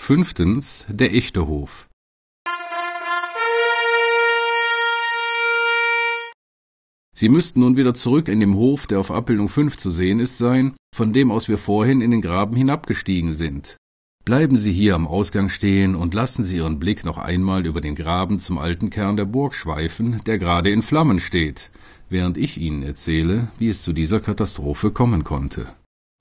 Fünftens der echte Hof. Sie müssten nun wieder zurück in dem Hof, der auf Abbildung 5 zu sehen ist, sein, von dem aus wir vorhin in den Graben hinabgestiegen sind. Bleiben Sie hier am Ausgang stehen und lassen Sie Ihren Blick noch einmal über den Graben zum alten Kern der Burg schweifen, der gerade in Flammen steht, während ich Ihnen erzähle, wie es zu dieser Katastrophe kommen konnte.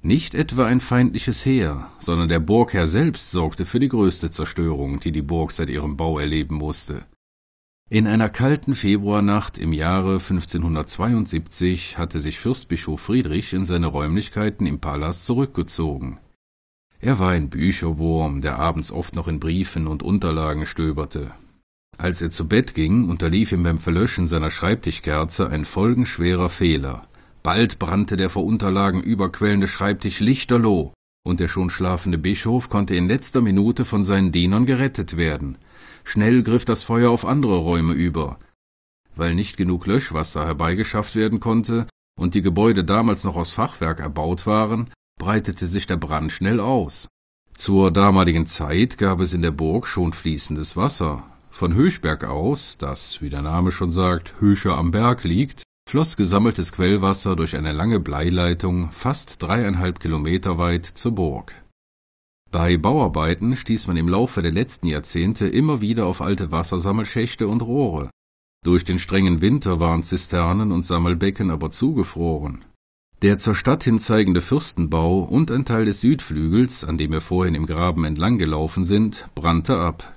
Nicht etwa ein feindliches Heer, sondern der Burgherr selbst sorgte für die größte Zerstörung, die die Burg seit ihrem Bau erleben musste. In einer kalten Februarnacht im Jahre 1572 hatte sich Fürstbischof Friedrich in seine Räumlichkeiten im Palast zurückgezogen. Er war ein Bücherwurm, der abends oft noch in Briefen und Unterlagen stöberte. Als er zu Bett ging, unterlief ihm beim Verlöschen seiner Schreibtischkerze ein folgenschwerer Fehler. Bald brannte der vor Unterlagen überquellende Schreibtisch lichterloh, und der schon schlafende Bischof konnte in letzter Minute von seinen Dienern gerettet werden. Schnell griff das Feuer auf andere Räume über. Weil nicht genug Löschwasser herbeigeschafft werden konnte und die Gebäude damals noch aus Fachwerk erbaut waren, breitete sich der Brand schnell aus. Zur damaligen Zeit gab es in der Burg schon fließendes Wasser. Von Höchberg aus, das, wie der Name schon sagt, Höscher am Berg liegt, floss gesammeltes Quellwasser durch eine lange Bleileitung fast dreieinhalb Kilometer weit zur Burg. Bei Bauarbeiten stieß man im Laufe der letzten Jahrzehnte immer wieder auf alte Wassersammelschächte und Rohre. Durch den strengen Winter waren Zisternen und Sammelbecken aber zugefroren. Der zur Stadt hin zeigende Fürstenbau und ein Teil des Südflügels, an dem wir vorhin im Graben entlang gelaufen sind, brannte ab.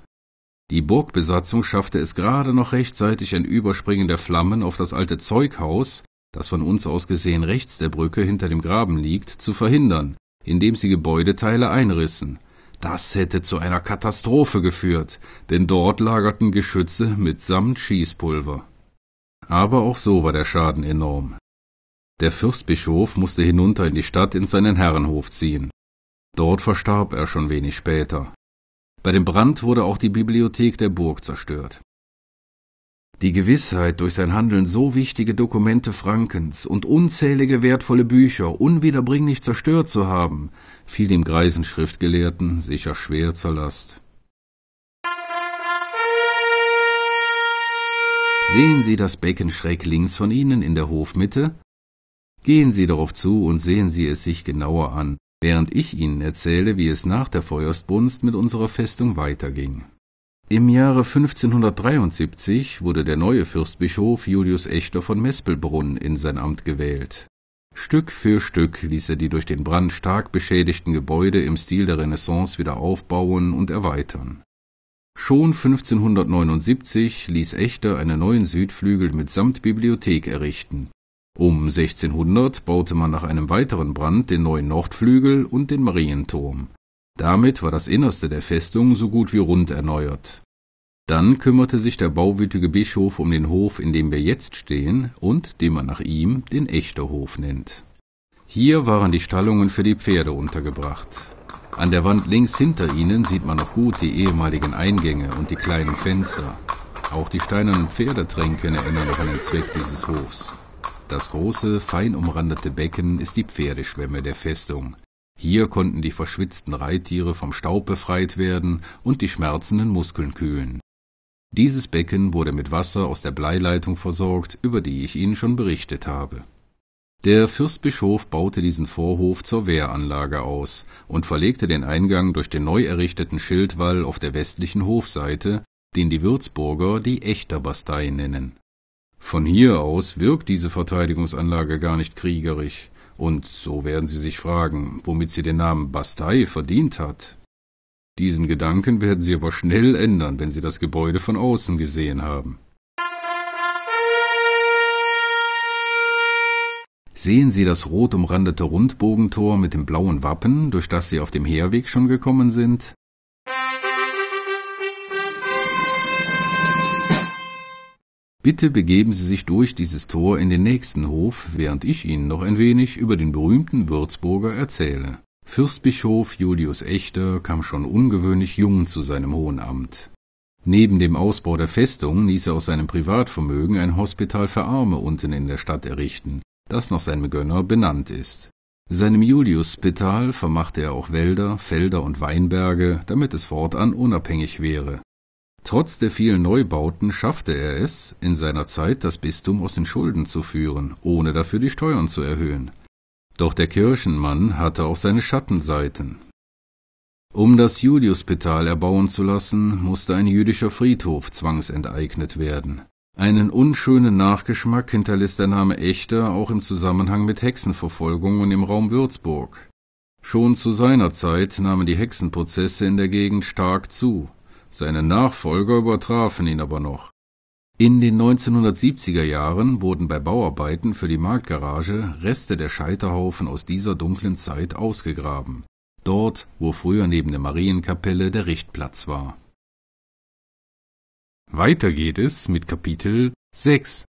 Die Burgbesatzung schaffte es gerade noch rechtzeitig ein Überspringen der Flammen auf das alte Zeughaus, das von uns aus gesehen rechts der Brücke hinter dem Graben liegt, zu verhindern, indem sie Gebäudeteile einrissen. Das hätte zu einer Katastrophe geführt, denn dort lagerten Geschütze mitsamt Schießpulver. Aber auch so war der Schaden enorm. Der Fürstbischof musste hinunter in die Stadt in seinen Herrenhof ziehen. Dort verstarb er schon wenig später. Bei dem Brand wurde auch die Bibliothek der Burg zerstört. Die Gewissheit, durch sein Handeln so wichtige Dokumente Frankens und unzählige wertvolle Bücher unwiederbringlich zerstört zu haben, fiel dem greisen Schriftgelehrten sicher schwer zur Last. Sehen Sie das Becken schräg links von Ihnen in der Hofmitte? Gehen Sie darauf zu und sehen Sie es sich genauer an während ich Ihnen erzähle, wie es nach der Feuersbrunst mit unserer Festung weiterging. Im Jahre 1573 wurde der neue Fürstbischof Julius Echter von Mespelbrunn in sein Amt gewählt. Stück für Stück ließ er die durch den Brand stark beschädigten Gebäude im Stil der Renaissance wieder aufbauen und erweitern. Schon 1579 ließ Echter einen neuen Südflügel mitsamt Bibliothek errichten um 1600 baute man nach einem weiteren Brand den neuen Nordflügel und den Marienturm. Damit war das Innerste der Festung so gut wie rund erneuert. Dann kümmerte sich der bauwütige Bischof um den Hof, in dem wir jetzt stehen und den man nach ihm den Echterhof nennt. Hier waren die Stallungen für die Pferde untergebracht. An der Wand links hinter ihnen sieht man noch gut die ehemaligen Eingänge und die kleinen Fenster. Auch die steinernen Pferdetränken erinnern noch an den Zweck dieses Hofs. Das große, fein umrandete Becken ist die Pferdeschwemme der Festung. Hier konnten die verschwitzten Reittiere vom Staub befreit werden und die schmerzenden Muskeln kühlen. Dieses Becken wurde mit Wasser aus der Bleileitung versorgt, über die ich Ihnen schon berichtet habe. Der Fürstbischof baute diesen Vorhof zur Wehranlage aus und verlegte den Eingang durch den neu errichteten Schildwall auf der westlichen Hofseite, den die Würzburger die Echterbastei nennen. Von hier aus wirkt diese Verteidigungsanlage gar nicht kriegerisch, und so werden Sie sich fragen, womit sie den Namen Bastei verdient hat. Diesen Gedanken werden Sie aber schnell ändern, wenn Sie das Gebäude von außen gesehen haben. Sehen Sie das rot umrandete Rundbogentor mit dem blauen Wappen, durch das Sie auf dem Heerweg schon gekommen sind? Bitte begeben Sie sich durch dieses Tor in den nächsten Hof, während ich Ihnen noch ein wenig über den berühmten Würzburger erzähle. Fürstbischof Julius Echter kam schon ungewöhnlich jung zu seinem hohen Amt. Neben dem Ausbau der Festung ließ er aus seinem Privatvermögen ein Hospital für Arme unten in der Stadt errichten, das nach seinem Gönner benannt ist. Seinem Julius-Spital vermachte er auch Wälder, Felder und Weinberge, damit es fortan unabhängig wäre. Trotz der vielen Neubauten schaffte er es, in seiner Zeit das Bistum aus den Schulden zu führen, ohne dafür die Steuern zu erhöhen. Doch der Kirchenmann hatte auch seine Schattenseiten. Um das Juliusspital erbauen zu lassen, musste ein jüdischer Friedhof zwangsenteignet werden. Einen unschönen Nachgeschmack hinterlässt der Name Echter auch im Zusammenhang mit Hexenverfolgungen im Raum Würzburg. Schon zu seiner Zeit nahmen die Hexenprozesse in der Gegend stark zu. Seine Nachfolger übertrafen ihn aber noch. In den 1970er Jahren wurden bei Bauarbeiten für die Marktgarage Reste der Scheiterhaufen aus dieser dunklen Zeit ausgegraben, dort, wo früher neben der Marienkapelle der Richtplatz war. Weiter geht es mit Kapitel 6